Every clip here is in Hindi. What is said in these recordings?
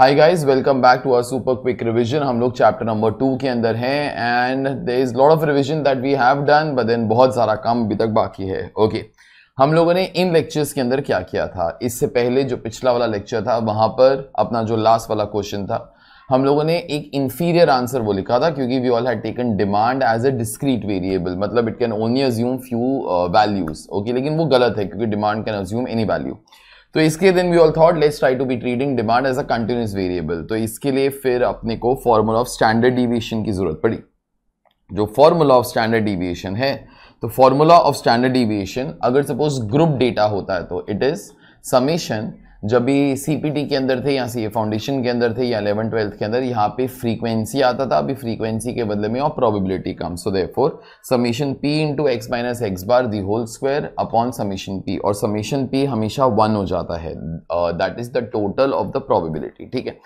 Hi guys welcome back to our super quick revision हम लोग चैप्टर नंबर टू के अंदर हैं and there is lot of revision that we have done but then बहुत सारा काम अभी तक बाकी है ओके हम लोगों ने इन लेक्चर्स के अंदर क्या किया था इससे पहले जो पिछला वाला लेक्चर था वहाँ पर अपना जो लास्ट वाला क्वेश्चन था हम लोगों ने एक इन्फीरियर आंसर वो लिखा था क्योंकि we all had taken demand as a discrete variable मतलब it can only assume few values okay लेकिन वो गलत है क्योंकि demand can assume any value तो इसके दिन we all thought let's try to be treating demand as a continuous variable तो इसके लिए फिर अपने को फॉर्मूला ऑफ स्टैंडर्ड डिविएशन की जरूरत पड़ी जो फॉर्मूला ऑफ स्टैंडर्ड डिविएशन है तो फॉर्मूला ऑफ स्टैंडर्ड डिविएशन अगर सपोज ग्रुप डेटा होता है तो इट इज समेशन जब भी सी के अंदर थे या सी फाउंडेशन के अंदर थे या इलेवन ट्वेल्थ के अंदर यहाँ पे फ्रीक्वेंसी आता था अभी फ्रीक्वेंसी के बदले में और प्रोबेबिलिटी कम so therefore summation p into x minus x bar the whole square upon summation p और समीशन पी हमेशा वन हो जाता है that is the total of the probability ठीक है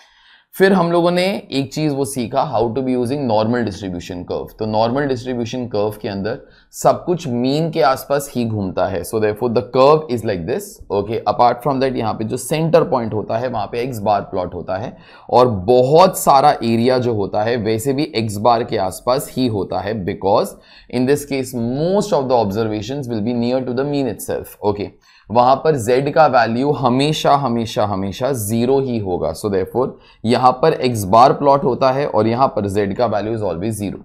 फिर हम लोगों ने एक चीज़ वो सीखा how to be using normal distribution curve तो नॉर्मल डिस्ट्रीब्यूशन कर्व के अंदर सब कुछ मीन के आसपास ही घूमता है so therefore the curve is like this okay apart from that यहाँ पे जो सेंटर पॉइंट होता है वहाँ पे एक्स बार प्लॉट होता है और बहुत सारा एरिया जो होता है वैसे भी एक्स बार के आसपास ही होता है because in this case most of the observation will be near to the mean it okay वहां पर z का वैल्यू हमेशा हमेशा हमेशा जीरो ही होगा सो देफोर यहां पर x बार प्लॉट होता है और यहां पर z का value is always zero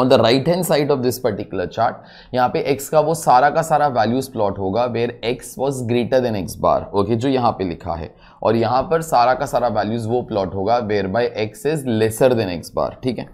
on the right hand side of this particular chart यहाँ पे x का वो सारा का सारा वैल्यूज प्लॉट होगा where x was greater than x bar okay okay, जो यहाँ पे लिखा है और यहाँ पर सारा का सारा वैल्यूज वो प्लॉट होगा where by x is lesser than x bar ठीक है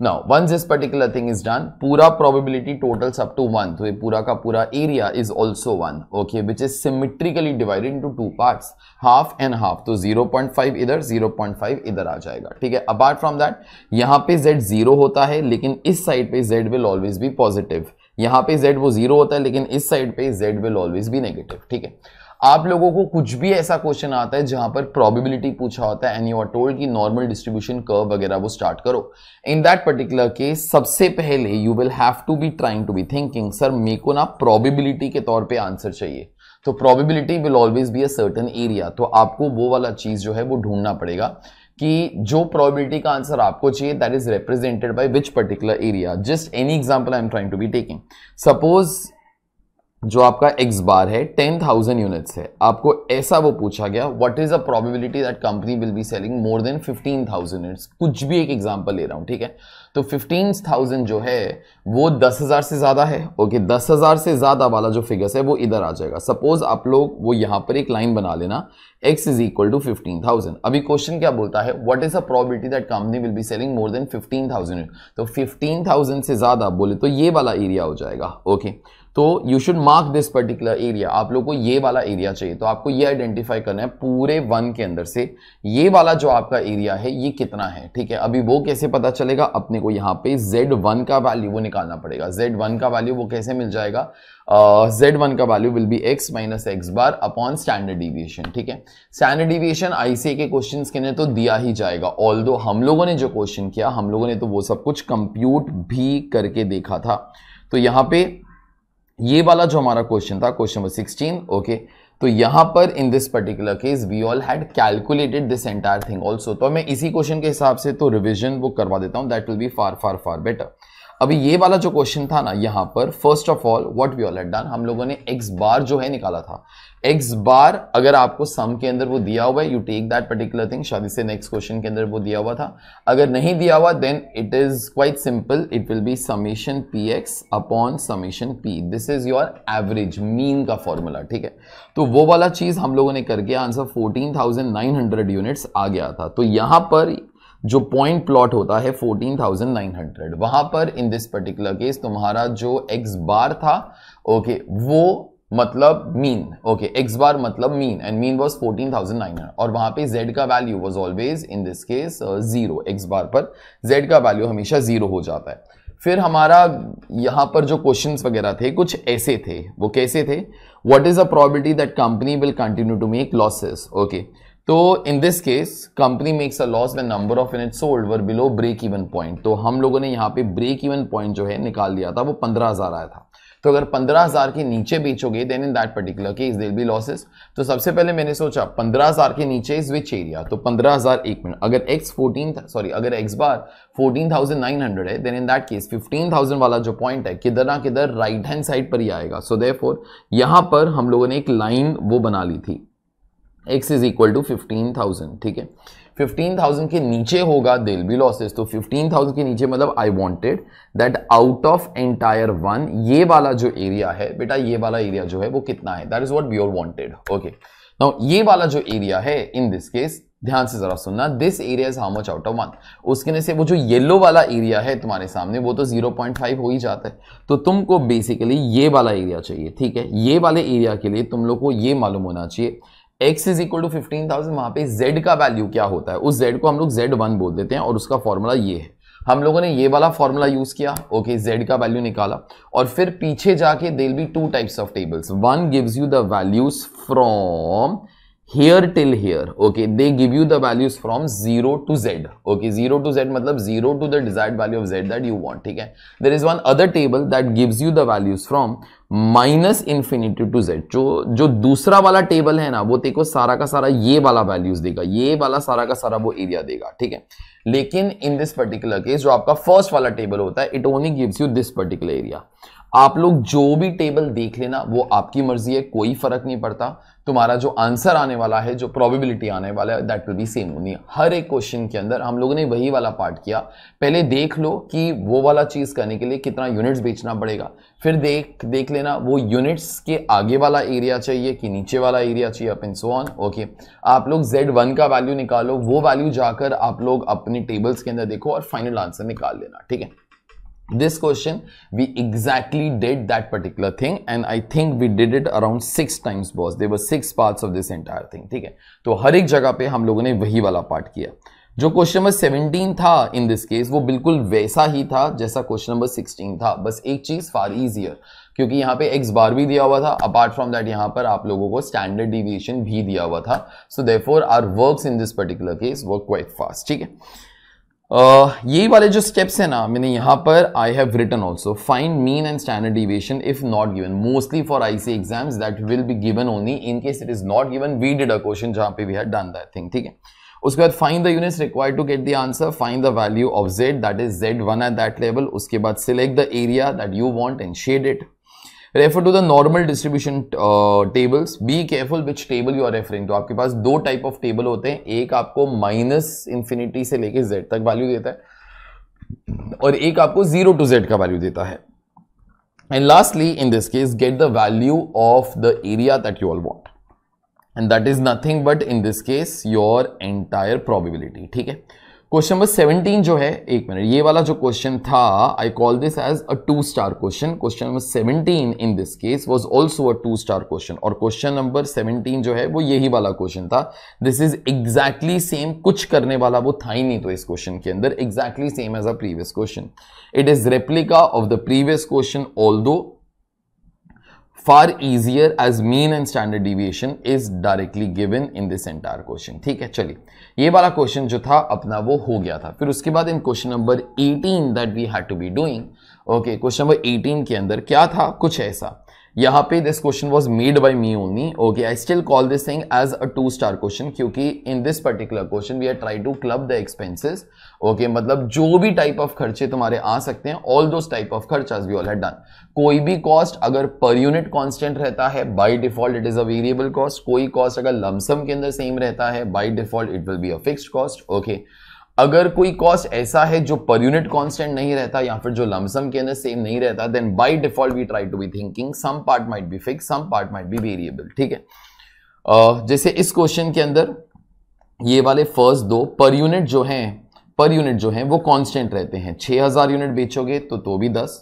Now, once this particular thing is done, pura probability totals up to 1. So, pura ka pura area is also 1, okay, which is symmetrically divided into two parts, half and half. So, 0.5 इधर, 0.5 इधर आ जाएगा, ठीक है? Apart from that, यहाँ पे z zero होता है, लेकिन इस side पे z will always be positive. यहाँ पे z वो zero होता है, लेकिन इस side पे z will always be negative, ठीक है? आप लोगों को कुछ भी ऐसा क्वेश्चन आता है जहां पर प्रोबेबिलिटी पूछा होता है एंड यू आर टोल्ड कि नॉर्मल डिस्ट्रीब्यूशन कर्व वगैरह वो स्टार्ट करो इन दैट पर्टिकुलर केस सबसे पहले you will have to be trying to be thinking sir मेरे को ना प्रोबेबिलिटी के तौर पे आंसर चाहिए तो probability will always be a certain area तो आपको वो वाला चीज जो है वो ढूंढना पड़ेगा कि जो प्रोबेबिलिटी का आंसर आपको चाहिए that is represented by which particular area just any example I am trying to be taking suppose जो आपका एक्स बार है टेन थाउजेंड यूनिट्स है आपको ऐसा वो पूछा गया what is a probability that company will be selling more than fifteen thousand units कुछ भी एक एग्जाम्पल ले रहा हूँ ठीक है तो फिफ्टीन थाउजेंड जो है वो दस हज़ार से ज़्यादा है ओके दस हज़ार से ज़्यादा वाला जो फिगर्स है वो इधर आ जाएगा सपोज आप लोग वो यहाँ पर एक लाइन बना लेना x is equal to fifteen thousand अभी क्वेश्चन क्या बोलता है what is a probability that company will be selling more than fifteen thousand तो फिफ्टीन थाउजेंड से ज़्यादा बोले तो ये वाला एरिया हो जाएगा ओके okay. तो you should mark this particular area आप लोग को ये वाला एरिया चाहिए तो आपको ये आइडेंटिफाई करना है पूरे वन के अंदर से ये वाला जो आपका एरिया है ये कितना है ठीक है अभी वो कैसे पता चलेगा अपने को यहाँ पे जेड वन का वैल्यू वो निकालना पड़ेगा जेड वन का वैल्यू वो कैसे मिल जाएगा जेड uh, वन का value will be x minus x bar upon standard deviation ठीक है स्टैंडर्ड डिविएशन आईसीए के क्वेश्चन के लिए तो दिया ही जाएगा ऑल हम लोगों ने जो क्वेश्चन किया हम लोगों ने तो वो सब कुछ कंप्यूट भी करके देखा था तो यहाँ पे ये वाला जो हमारा क्वेश्चन था क्वेश्चन नंबर सिक्सटीन ओके तो यहां पर in this particular case we all had calculated this entire thing also तो मैं इसी क्वेश्चन के हिसाब से तो रिविजन वो करवा देता हूं that will be far far far better अभी ये वाला जो क्वेश्चन था ना यहाँ पर first of all what we all had done हम लोगों ने एक्स बार जो है निकाला था एक्स बार अगर आपको सम के अंदर वो दिया हुआ है you take that particular thing शादी से नेक्स्ट क्वेश्चन के अंदर वो दिया हुआ था अगर नहीं दिया हुआ then it is quite simple it will be summation p x upon summation p this is your average mean का फॉर्मूला ठीक है तो वो वाला चीज हम लोगों ने करके आंसर 14,900 यूनिट्स आ गया था तो यहां पर जो पॉइंट प्लॉट होता है 14,900 वहां पर इन दिस पर्टिकुलर केस तुम्हारा जो एक्स बार था ओके okay, वो मतलब मीन ओके एक्स बार मतलब mean and mean was fourteen thousand nine hundred और वहां पे जेड का value was always in this case zero x bar पर जेड का वैल्यू हमेशा जीरो हो जाता है फिर हमारा यहाँ पर जो क्वेश्चंस वगैरह थे कुछ ऐसे थे वो कैसे थे what is a probability that company will continue to make losses okay तो in this case company makes a loss the number of unit sold were below break even point तो हम लोगों ने यहाँ पे ब्रेक इवन पॉइंट जो है निकाल दिया था वो पंद्रह हजार आया था तो अगर पंद्रह हज़ार के नीचे बेचोगे then in that particular case there'll be losses तो सबसे पहले मैंने सोचा पंद्रह हज़ार के नीचे इज विच एरिया तो पंद्रह हज़ार एक मिनट अगर एक्स फोर्टीन सॉरी अगर x bar fourteen thousand nine hundred है then in that case fifteen thousand वाला जो पॉइंट है किधर ना किधर राइट हैंड साइड पर ही आएगा सो दे फोर यहाँ पर हम लोगों ने एक लाइन वो बना ली थी x is equal to fifteen thousand ठीक है 15,000 के नीचे होगा दिल बी लॉसेस तो 15,000 के नीचे मतलब I wanted that out of entire one ये वाला जो एरिया है बेटा ये वाला एरिया जो है वो कितना है that is what your wanted okay now ये वाला जो एरिया है इन दिस केस ध्यान से जरा सुनना this area is how much out of one उसके से वो जो येलो वाला एरिया है तुम्हारे सामने वो तो 0.5 हो ही जाता है तो तुमको बेसिकली ये वाला एरिया चाहिए ठीक है ये वाले एरिया के लिए तुम लोग को ये मालूम होना चाहिए x is equal to fifteen thousand वहां पे जेड का वैल्यू क्या होता है उस z को हम लोग जेड वन बोल देते हैं और उसका फॉर्मूला ये है हम लोगों ने ये वाला फॉर्मूला यूज किया ओके जेड z का वैल्यू निकाला और फिर पीछे जाके there be two types of tables one gives you the values from here till here okay they give you the values from zero to z okay zero to z मतलब zero to the desire value of z that you want ठीक है there is one other table that gives you the values from minus infinity to z जो जो दूसरा वाला टेबल है ना वो देखो सारा का सारा ये वाला वैल्यूज देगा ये वाला सारा का सारा वो एरिया देगा ठीक है लेकिन इन दिस पर्टिकुलर केस जो आपका फर्स्ट वाला टेबल होता है it only gives you this particular area आप लोग जो भी टेबल देख लेना वो आपकी मर्जी है कोई फर्क नहीं पड़ता तुम्हारा जो आंसर आने वाला है जो प्रोबेबिलिटी आने वाला है that will be same only हर एक क्वेश्चन के अंदर हम लोगों ने वही वाला पार्ट किया पहले देख लो कि वो वाला चीज़ करने के लिए कितना यूनिट्स बेचना पड़ेगा फिर देख देख लेना वो यूनिट्स के आगे वाला एरिया चाहिए कि नीचे वाला एरिया चाहिए अपन सो ऑन ओके आप लोग जेड वन का वैल्यू निकालो वो वैल्यू जाकर आप लोग अपने टेबल्स के अंदर देखो और फाइनल आंसर निकाल लेना ठीक है this question we exactly did that particular thing and i think we did it around six times boss there were six parts of this entire thing ठीक है तो हर एक जगह पे हम लोगों ने वही वाला पार्ट किया जो क्वेश्चन नंबर 17 था इन दिस केस वो बिल्कुल वैसा ही था जैसा क्वेश्चन नंबर 16 था बस एक चीज फार इजियर क्योंकि यहाँ पे एक्स बार भी दिया हुआ था अपार्ट फ्रॉम दैट यहाँ पर आप लोगों को स्टैंडर्ड डिविएशन भी दिया हुआ था so therefore our works in this particular case work quite fast ठीक है Uh, यही वाले जो स्टेप्स हैं ना मैंने यहां पर I have written also find mean and standard deviation if not given mostly for I C exam that will be given only in case it is not given we did a question जहां पे we had done that thing ठीक है उसके बाद find the units required to get the answer find the value of z that is z one at that level उसके बाद select the area that you want and shade it refer to the normal distribution tables be careful which table you are referring to आपके पास दो टाइप ऑफ टेबल होते हैं एक आपको माइनस इन्फिनिटी से लेके जेड तक वैल्यू देता है और एक आपको जीरो टू जेड का वैल्यू देता है and lastly in this case get the value of the area that you all want and that is nothing but in this case your entire probability ठीक है क्वेश्चन नंबर 17 जो है एक मिनट ये वाला जो क्वेश्चन था I call this as a two star question question number 17 in this case was also a two star question और क्वेश्चन नंबर 17 जो है वो यही वाला क्वेश्चन था दिस इज एग्जैक्टली सेम कुछ करने वाला वो था ही नहीं तो इस क्वेश्चन के अंदर exactly same as a previous question it is replica of the previous question all far easier as mean and standard deviation is directly given in this entire question ठीक है चलिए ये वाला क्वेश्चन जो था अपना वो हो गया था फिर उसके बाद in question number 18 that we had to be doing okay question number 18 के अंदर क्या था कुछ ऐसा यहाँ पे this question was made by me only okay I still call this thing as a two star question क्योंकि in this particular question we are try to club the expenses okay मतलब जो भी टाइप ऑफ खर्चे तुम्हारे आ सकते हैं ऑल दोज टाइप ऑफ खर्चाज वी ऑल हैड डन कोई भी कॉस्ट अगर पर यूनिट कॉन्स्टेंट रहता है by default it is a variable cost कोई कॉस्ट अगर लमसम के अंदर सेम रहता है by default it will be a fixed cost okay अगर कोई कॉस्ट ऐसा है जो पर यूनिट कांस्टेंट नहीं रहता या फिर जो लमसम के अंदर सेम नहीं रहता then by default we try to be thinking some part might be fix some part might be variable ठीक है uh, जैसे इस क्वेश्चन के अंदर ये वाले फर्स्ट दो पर यूनिट जो है पर यूनिट जो है वो कांस्टेंट रहते हैं 6000 यूनिट बेचोगे तो तो भी 10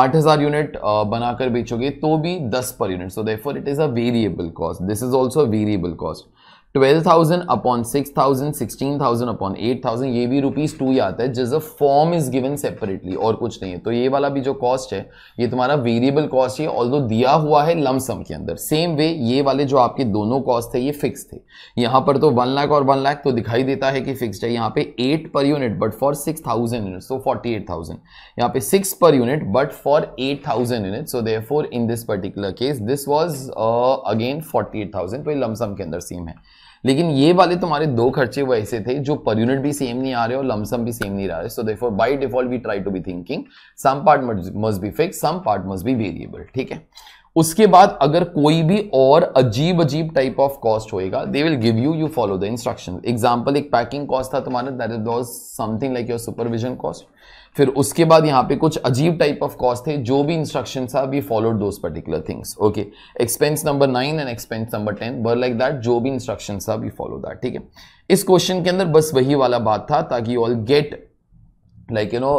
8000 यूनिट बनाकर बेचोगे तो भी 10 per unit so therefore it is a variable cost this is also variable cost twelve thousand upon six thousand sixteen thousand upon eight thousand ये भी रुपीज़ टू ही आता है जिस a form is given separately और कुछ नहीं है तो ये वाला भी जो कॉस्ट है ये तुम्हारा वेरिएबल कॉस्ट है ऑल दिया हुआ है लमसम के अंदर सेम वे ये वाले जो आपके दोनों कॉस्ट थे ये फिक्स थे यहाँ पर तो वन लाख और वन लाख तो दिखाई देता है कि फिक्सड है यहाँ पे eight per unit but for six thousand unit so forty eight thousand यहाँ पे six per unit but for eight thousand unit so therefore in this particular case this was again forty eight thousand तो ये लमसम के अंदर सेम है लेकिन ये वाले तुम्हारे दो खर्चे वो ऐसे थे जो पर यूनिट भी सेम नहीं आ रहे और लमसम भी सेम नहीं आ रहे so therefore by default we try to be thinking some part must be fix some part must be variable ठीक है उसके बाद अगर कोई भी और अजीब अजीब टाइप ऑफ कॉस्ट होएगा they will give you you follow the instruction example एक पैकिंग कॉस्ट था तुम्हारा that is was something like your supervision cost फिर उसके बाद यहाँ पे कुछ अजीब टाइप ऑफ कॉस्ट थे जो भी इंस्ट्रक्शन था we followed those particular things okay expense number nine and expense number ten were like that जो भी इंस्ट्रक्शन था वी फॉलो दैट ठीक है इस क्वेश्चन के अंदर बस वही वाला बात था ताकि you all get like you know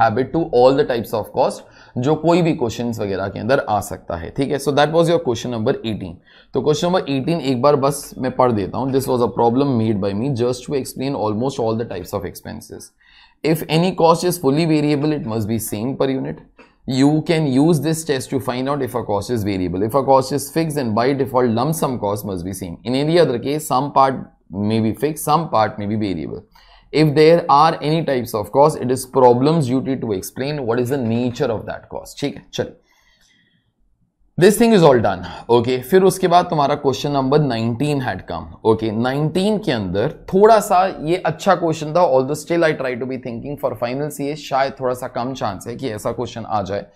habit to all the types of cost जो कोई भी क्वेश्चन वगैरह के अंदर आ सकता है ठीक है so that was your question number eighteen तो क्वेश्चन नंबर एटीन एक बार बस मैं पढ़ देता हूँ this was a problem made by me just to explain almost all the types of expenses if any cost is fully variable it must be same per unit you can use this test to find out if a cost is variable. If a cost is fixed then by default lump sum cost must be same. In any other case some part may be fixed, some part may be variable. if there are any types of cause it is problem's duty to explain what is the nature of that cause ठीक है चल this thing is all done okay फिर उसके बाद तुम्हारा question number 19 had come okay 19 के अंदर थोड़ा सा ये अच्छा क्वेश्चन था all the still I try to be thinking for finals ये शायद थोड़ा सा कम चांस है कि ऐसा क्वेश्चन आ जाए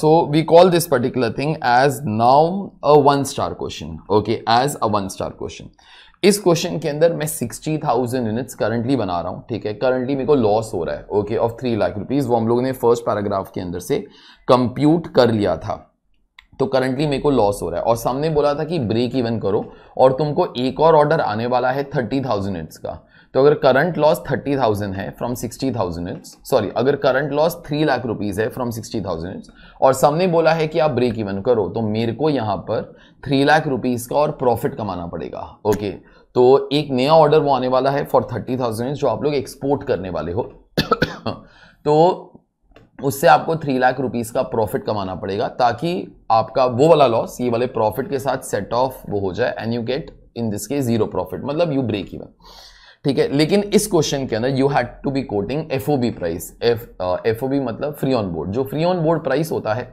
so we call this particular thing as now a one star question okay as a one star question इस क्वेश्चन के अंदर मैं सिक्सटी थाउजेंड यूनिट्स करंटली बना रहा हूँ ठीक है करंटली मेरे को लॉस हो रहा है okay of three lakh rupees वो हम लोगों ने फर्स्ट पैराग्राफ के अंदर से कंप्यूट कर लिया था तो करंटली मेरे को लॉस हो रहा है और सामने बोला था कि ब्रेक इवन करो और तुमको एक और ऑर्डर आने वाला है थर्टी थाउजेंड यूनिट्स का तो अगर करंट लॉस थर्टी थाउजेंड है फ्रॉम सिक्सटी थाउजेंड सॉरी अगर current loss three lakh rupees है फ्रॉम सिक्सटी थाउजेंड और सबने बोला है कि आप ब्रेक इवन करो तो मेरे को यहाँ पर थ्री लाख रुपीज़ का और प्रॉफिट कमाना पड़ेगा ओके okay, तो एक नया ऑर्डर वो आने वाला है फॉर थर्टी थाउजेंड जो आप लोग एक्सपोर्ट करने वाले हो तो उससे आपको थ्री लाख रुपीज़ का प्रॉफिट कमाना पड़ेगा ताकि आपका वो वाला लॉस ये वाले प्रॉफिट के साथ सेट ऑफ वो हो जाए and you get in this के ज़ीरो प्रॉफिट मतलब यू ब्रेक इवन ठीक है लेकिन इस क्वेश्चन के अंदर you had to be quoting F O B price F O B मतलब फ्री ऑन बोर्ड जो फ्री ऑन बोर्ड प्राइस होता है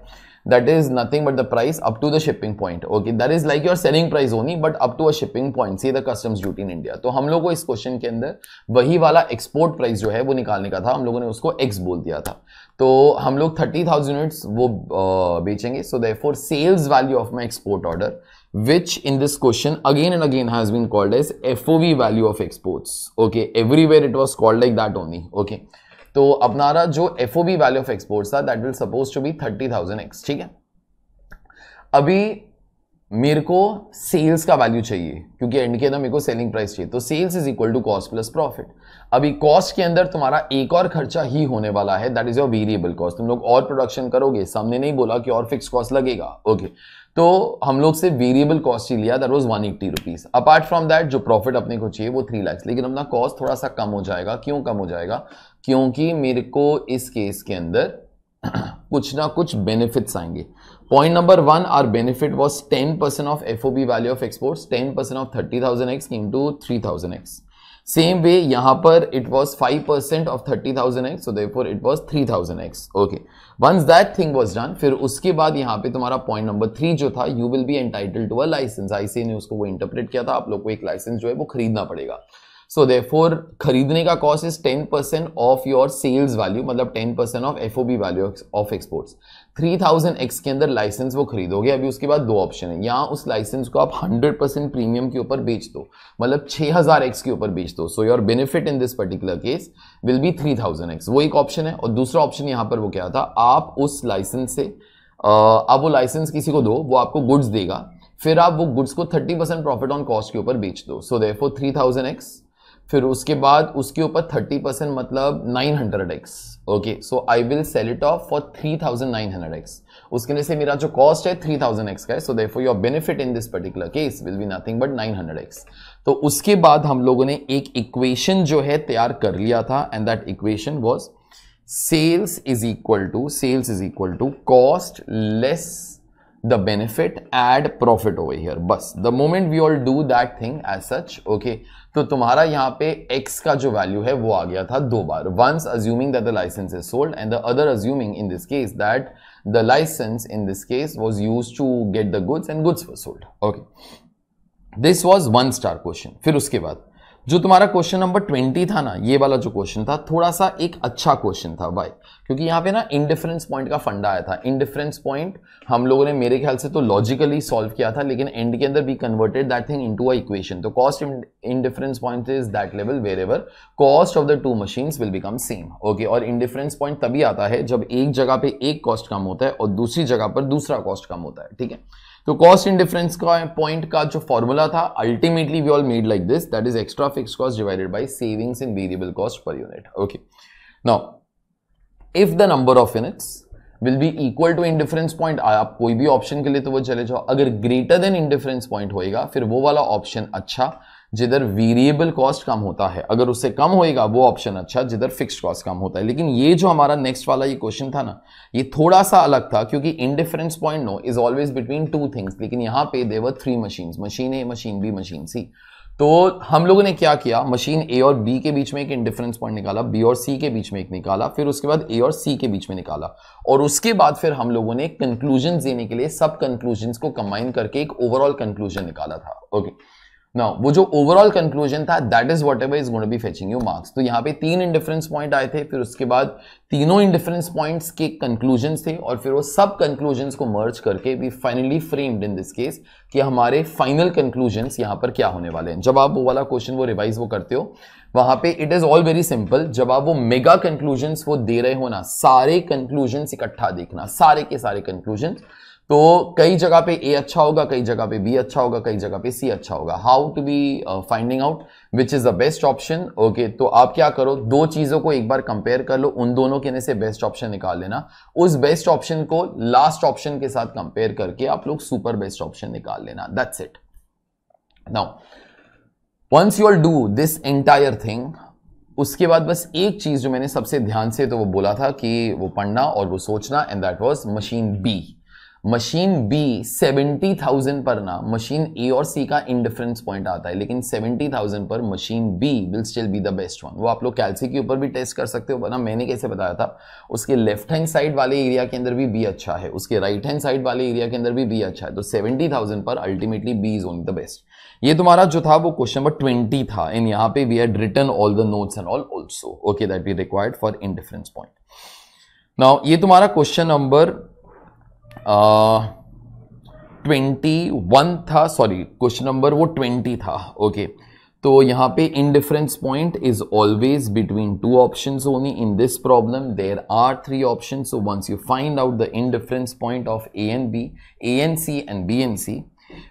that is nothing but the price up to the shipping point okay that is like your selling price only but up to a shipping point see the customs duty in India तो हम लोगों को इस क्वेश्चन के अंदर वही वाला एक्सपोर्ट प्राइस जो है वो निकालने का था हम लोगों ने उसको एक्स बोल दिया था तो हम लोग थर्टी थाउजेंड यूनिट्स वो uh, बेचेंगे so therefore sales value of my export order which in this question again and again has been called as FOV value of exports. Okay, everywhere it was called like that only. Okay, so abnara, जो FOB value of exports that will suppose to be 30,000x. Thousand x मेरे को सेल्स का वैल्यू चाहिए क्योंकि एंड के अंदर मेरे को सेलिंग प्राइस चाहिए तो sales is equal to cost plus profit अभी कॉस्ट के अंदर तुम्हारा एक और खर्चा ही होने वाला है that is your variable cost तुम लोग और प्रोडक्शन करोगे सामने नहीं बोला कि और फिक्स कॉस्ट लगेगा ओके okay. तो हम लोग से वेरिएबल कॉस्ट ही लिया that was one eighty rupees apart from that जो प्रॉफिट अपने को चाहिए वो थ्री लैक्स लेकिन अपना कॉस्ट थोड़ा सा कम हो जाएगा क्यों कम हो जाएगा क्योंकि मेरे को इस केस के अंदर कुछ ना कुछ बेनिफिट्स आएंगे point number one are benefit was ten percent of F value of export ten percent of thirty thousand x into three thousand x same way यहां पर it was five percent of thirty thousand x there it was three thousand x okay once that thing was done फिर उसके बाद यहां पे तुम्हारा पॉइंट नंबर थ्री जो था you will be entitle to a license ICA ने उसको वो इंटरप्रेट किया था आप लोग को एक लाइसेंस जो है वो खरीदना पड़ेगा सो देफोर खरीदने का cost is ten percent of your sales value मतलब ten percent of F value of exports three thousand x के अंदर लाइसेंस वो खरीदोगे अभी उसके बाद दो ऑप्शन है या उस लाइसेंस को आप हंड्रेड परसेंट प्रीमियम के ऊपर बेच दो मतलब छः हज़ार एक्स के ऊपर बेच दो so your benefit in this particular case will be three thousand x वो एक ऑप्शन है और दूसरा ऑप्शन यहाँ पर वो क्या था आप उस लाइसेंस से आप वो लाइसेंस किसी को दो वो आपको गुड्स देगा फिर आप वो गुड्स को thirty percent profit on cost के ऊपर बेच दो so therefore three thousand x फिर उसके बाद उसके ऊपर 30 परसेंट मतलब hundred x okay so I will sell it off for hundred x उसके लिए से मेरा जो कॉस्ट है थाउजेंड एक्स का है so there your benefit in this particular case will be nothing but hundred x तो उसके बाद हम लोगों ने एक इक्वेशन जो है तैयार कर लिया था and that equation was sales is equal to sales is equal to cost less the benefit add profit over here बस the moment we all do that thing as such okay तो तुम्हारा यहाँ पे x का जो value है वो आ गया था दो बार once assuming that the license is sold and the other assuming in this case that the license in this case was used to get the goods and goods were sold okay this was one star question फिर उसके बाद जो तुम्हारा क्वेश्चन नंबर ट्वेंटी था ना ये वाला जो क्वेश्चन था थोड़ा सा एक अच्छा क्वेश्चन था भाई क्योंकि यहाँ पे ना इंडिफरेंस पॉइंट का फंडा आया था इंडिफरेंस पॉइंट हम लोगों ने मेरे ख्याल से तो लॉजिकली सॉल्व किया था लेकिन एंड के अंदर we converted that thing into a equation तो cost indifference point is that level wherever cost of the two machine will become same okay और इंडिफरेंस पॉइंट तभी आता है जब एक जगह पे एक कॉस्ट कम होता है और दूसरी जगह पर दूसरा कॉस्ट कम होता है ठीक है तो कॉस्ट इन डिफरेंस का पॉइंट का जो फॉर्मूला था ultimately we all made like this that is extra fix cost divided by savings in variable cost per unit okay now if the number of units will be equal to indifference point आप कोई भी ऑप्शन के लिए तो वो चले जाओ अगर greater than indifference point होएगा फिर वो वाला ऑप्शन अच्छा जिधर वेरिएबल कॉस्ट कम होता है अगर उससे कम होएगा वो ऑप्शन अच्छा जिधर फिक्स्ड कॉस्ट कम होता है लेकिन ये जो हमारा नेक्स्ट वाला ये क्वेश्चन था ना ये थोड़ा सा अलग था क्योंकि indifference point no is always between two things लेकिन यहाँ पे there are three machine machine A machine B machine C तो हम लोगों ने क्या किया मशीन ए और बी के बीच में एक इंडिफरेंस पॉइंट निकाला बी और सी के बीच में एक निकाला फिर उसके बाद ए और सी के बीच में निकाला और उसके बाद फिर हम लोगों ने कंक्लूजन देने के लिए सब कंक्लूजन को कंबाइन करके एक ओवरऑल कंक्लूजन निकाला था ओके okay. नाउ वो जो ओवरऑल कंक्लूजन था that is whatever is gonna be fetching you marks तो यहाँ पे तीन इंडिफरेंस पॉइंट आए थे फिर उसके बाद तीनों इंडिफरेंस पॉइंट्स के कंक्लूजन थे और फिर वो सब कंक्लूजन को मर्ज करके we finally framed in this case कि हमारे फाइनल कंक्लूजन यहाँ पर क्या होने वाले हैं जब आप वो वाला क्वेश्चन वो रिवाइज वो करते हो वहां पे it is all very simple जब आप वो मेगा कंक्लूजन वो दे रहे हो ना सारे कंक्लूजन इकट्ठा देखना सारे के सारे कंक्लूजन तो कई जगह पे ए अच्छा होगा कई जगह पे बी अच्छा होगा कई जगह पे सी अच्छा होगा how to be finding out which is the best option okay तो आप क्या करो दो चीज़ों को एक बार कंपेयर कर लो उन दोनों के से बेस्ट ऑप्शन निकाल लेना उस बेस्ट ऑप्शन को लास्ट ऑप्शन के साथ कंपेयर करके आप लोग सुपर बेस्ट ऑप्शन निकाल लेना that's it now once you do this entire thing उसके बाद बस एक चीज़ जो मैंने सबसे ध्यान से तो वो बोला था कि वो पढ़ना और वो सोचना and that was machine B machine B seventy thousand पर ना मशीन ए और सी का इनडिफरेंस पॉइंट आता है लेकिन सेवेंटी थाउजेंड पर machine B will still be the best one वो आप लोग कैल्सी के ऊपर भी टेस्ट कर सकते हो ना मैंने कैसे बताया था उसके लेफ्ट हैंड साइड वाले एरिया के अंदर भी बी अच्छा है उसके राइट हैंड साइड वाले एरिया के अंदर भी बी अच्छा है तो सेवेंटी थाउजेंड पर ultimately B is only the best ये तुम्हारा जो था वो क्वेश्चन नंबर ट्वेंटी था एंड यहाँ पे we had return all the notes and all also okay that we required for in point now ये तुम्हारा क्वेश्चन नंबर ट्वेंटी वन था सॉरी क्वेश्चन नंबर वो ट्वेंटी था ओके तो यहाँ पे indifference point is always between two option only in this problem there are three option so once you find out the indifference point of A and B A and C and B and C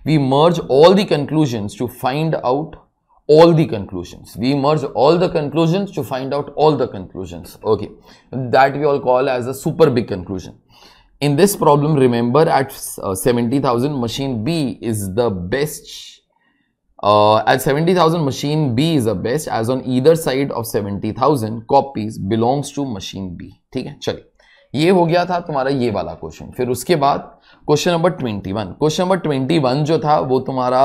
we merge all the conclusions to find out all the conclusions we merge all the conclusions to find out all the conclusion okay that we all call as a super big conclusion In this problem, remember at uh, 70,000 machine B is the best. Uh, at 70,000 machine B is the best as on either side of 70,000 copies belongs to machine B. theek hai चलिए ये हो गया था तुम्हारा ये वाला क्वेश्चन फिर उसके बाद question number twenty one question number twenty one जो था वो तुम्हारा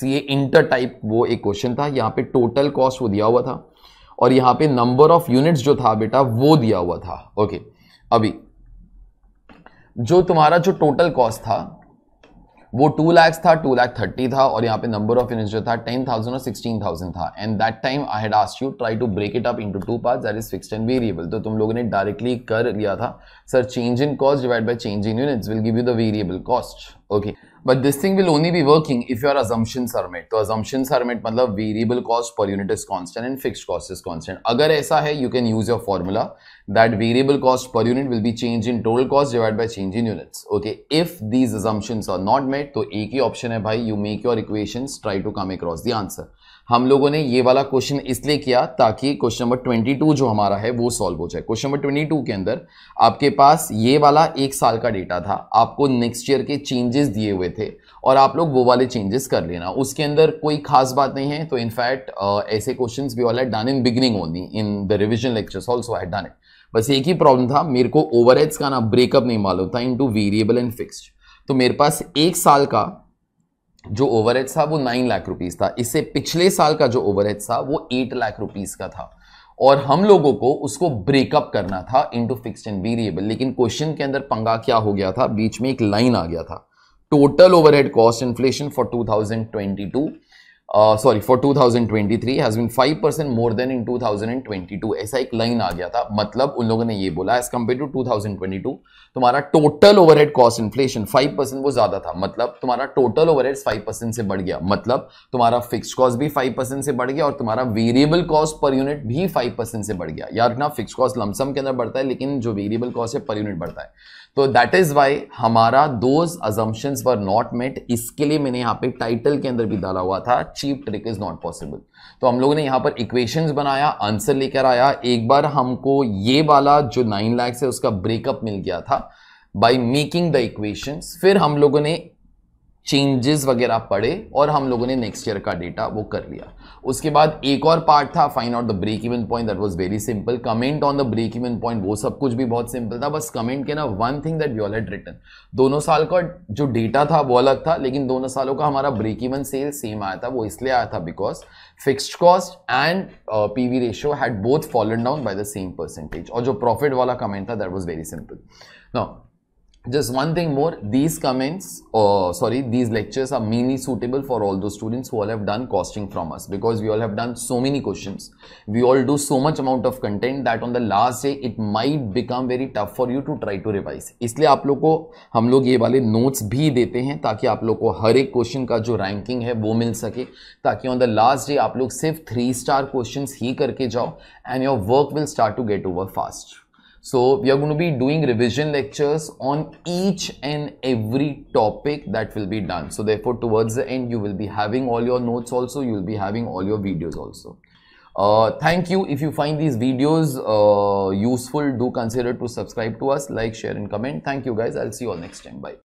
सी इंटर टाइप वो एक क्वेश्चन था यहाँ पे टोटल कॉस्ट वो दिया हुआ था और यहाँ पे नंबर ऑफ यूनिट्स जो था बेटा वो दिया हुआ था ओके अभी जो तुम्हारा जो टोटल कॉस्ट था वो टू लैक्स था टू लैख थर्टी था और यहाँ पे नंबर ऑफ यूनिट जो था टेन थाउजेंड और सिक्सटीन थाउजेंड था and that time I had asked you try to break it up into two parts that is fixed and variable तो तुम लोगों ने डायरेक्टली कर लिया था sir change in cost divide by change in units will give you the variable cost okay but this thing will only be working if your assumption are met तो अजम्पन सरमेट मतलब variable cost per unit is constant and fix cost is constant अगर ऐसा है you can use your formula that variable cost per unit will be change in total cost divide by change in unit okay if these assumptions are not made तो एक ही ऑप्शन है भाई you make your equation try to come across the answer हम लोगों ने ये वाला क्वेश्चन इसलिए किया ताकि क्वेश्चन नंबर ट्वेंटी टू जो हमारा है वो सॉल्व हो जाए क्वेश्चन नंबर ट्वेंटी टू के अंदर आपके पास ये वाला एक साल का डेटा था आपको नेक्स्ट ईयर के चेंजेस दिए हुए थे और आप लोग वो वाले चेंजेस कर लेना उसके अंदर कोई खास बात नहीं है तो इनफैक्ट ऐसे क्वेश्चन भी वाला done in beginning only in the revision lectures also है डन इट बस एक ही प्रॉब्लम था मेरे को ओवरहेड्स का ना ब्रेकअप नहीं मालूम था टू वेरिएबल एंड फिक्सड तो मेरे पास एक साल का जो ओवर था वो नाइन लाख रुपीज था इससे पिछले साल का जो ओवरहेड्स था वो एट लाख रुपीज का था और हम लोगों को उसको ब्रेकअप करना था इनटू फिक्स्ड एंड वेरिएबल लेकिन क्वेश्चन के अंदर पंगा क्या हो गया था बीच में एक लाइन आ गया था total overhead cost inflation for 2022 uh, sorry for 2023 has been 5% more than in 2022 ऐसा एक लाइन आ गया था मतलब उन लोगों ने ये बोला एज कम्पेयर टू 2022 तुम्हारा total overhead cost inflation 5 percent वो ज्यादा था मतलब तुम्हारा टोटल ओवरहेड 5 परसेंट से बढ़ गया मतलब तुम्हारा फिक्स कॉस्ट भी 5 परसेंट से बढ़ गया और तुम्हारा वेरिएबल कॉस्ट पर यूनिट भी 5 परसेंट से बढ़ गया यार ना फिक्स कॉस्ट लमसम के अंदर बढ़ता है लेकिन जो वेरिएबल कॉस्ट है पर यूनिट बढ़ता है तो दैट इज़ वाई हमारा those assumptions were not met इसके लिए मैंने यहाँ पे टाइटल के अंदर भी डाला हुआ था cheap trick is not possible तो हम लोगों ने यहाँ पर इक्वेशंस बनाया आंसर लेकर आया एक बार हमको ये वाला जो नाइन लैक्स है उसका ब्रेकअप मिल गया था बाई मेकिंग द इक्वेशंस फिर हम लोगों ने चेंजेस वगैरह पड़े और हम लोगों ने नेक्स्ट ईयर का डेटा वो कर लिया उसके बाद एक और पार्ट था find out the break even point that was very simple comment on the break even point वो सब कुछ भी बहुत सिंपल था बस कमेंट के ना one thing that you all had written दोनों साल का जो डेटा था वो अलग था लेकिन दोनों सालों का हमारा ब्रेक इवन सेल सेम आया था वो इसलिए आया था because fixed cost and P V ratio had both fallen down by the same percentage और जो प्रॉफिट वाला कमेंट था दैट वॉज वेरी सिंपल ना just one thing more these comments or uh, sorry these lectures are mainly suitable for all those students who all have done costing from us because we all have done so many questions we all do so much amount of content that on the last day it might become very tough for you to try to revise isliye aap लोग ko hum log ye wale notes bhi dete hain taki aap लोग ko har ek question ka jo ranking hai wo mil sake taki on the last day aap log sirf 3 star questions hi karke jao and your work will start to get over fast So we are going to be doing revision lectures on each and every topic that will be done. So therefore towards the end you will be having all your notes also, you will be having all your videos also. Uh, thank you. If you find these videos uh, useful, do consider to subscribe to us, like, share and comment. Thank you guys. I'll see you all next time. Bye.